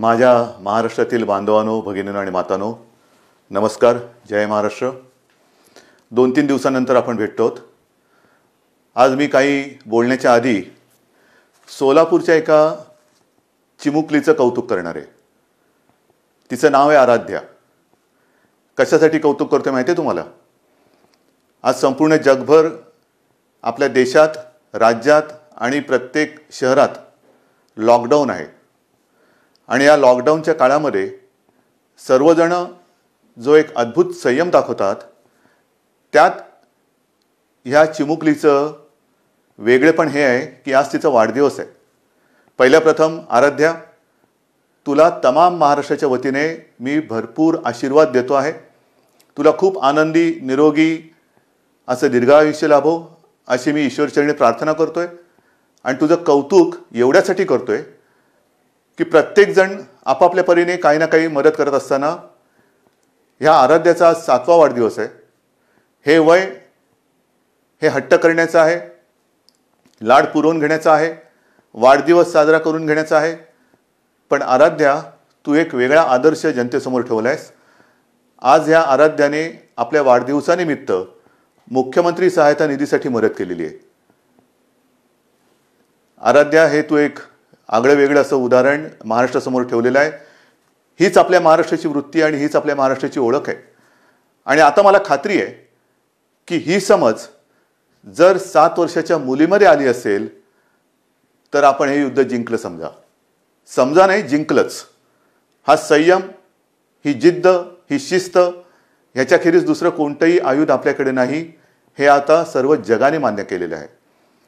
माझ्या महाराष्ट्रातील बांधवानो भगिनीनो आणि मातानो नमस्कार जय महाराष्ट्र दोन तीन दिवसानंतर आपण भेटतो आज मी काही बोलण्याच्या आधी सोलापूरच्या एका चिमुकलीचं कौतुक करणार आहे तिचं नाव आहे आराध्या कशासाठी कौतुक करते माहिती आहे तुम्हाला आज संपूर्ण जगभर आपल्या देशात राज्यात आणि प्रत्येक शहरात लॉकडाऊन आहे आणि या लॉकडाऊनच्या काळामध्ये सर्वजण जो एक अद्भुत संयम दाखवतात त्यात ह्या चिमुकलीचं वेगळेपण हे आहे की आज तिचा वाढदिवस आहे पहिल्या प्रथम आराध्या तुला तमाम महाराष्ट्राच्या वतीने मी भरपूर आशीर्वाद देतो आहे तुला खूप आनंदी निरोगी असं दीर्घायुष्य लाभो अशी मी ईश्वरचरणी प्रार्थना करतो आहे आणि तुझं कौतुक एवढ्यासाठी करतो आहे की प्रत्येकजण आपापल्या परीने काही ना काही मदत करत असताना ह्या आराध्याचा आज सातवा वाढदिवस आहे हे वय हे हट्ट करण्याचं आहे लाड पुरवून घेण्याचा आहे वाढदिवस साजरा करून घेण्याचा आहे पण आराध्या तू एक वेगळा आदर्श जनतेसमोर ठेवला आहेस आज ह्या आराध्याने आपल्या वाढदिवसानिमित्त मुख्यमंत्री सहायता निधीसाठी मदत केलेली आहे आराध्या हे तू एक आगळं वेगळं असं उदाहरण महाराष्ट्रासमोर ठेवलेलं आहे हीच आपल्या महाराष्ट्राची वृत्ती आणि हीच आपल्या महाराष्ट्राची ओळख आहे आणि आता मला खात्री आहे की ही समज जर सात वर्षाच्या मुलीमध्ये आली असेल तर आपण हे युद्ध जिंकलं समजा समजा नाही जिंकलंच हा संयम ही जिद्द ही शिस्त ह्याच्याखेरीज दुसरं कोणतंही आयुध आपल्याकडे नाही हे आता सर्व जगाने मान्य केलेलं आहे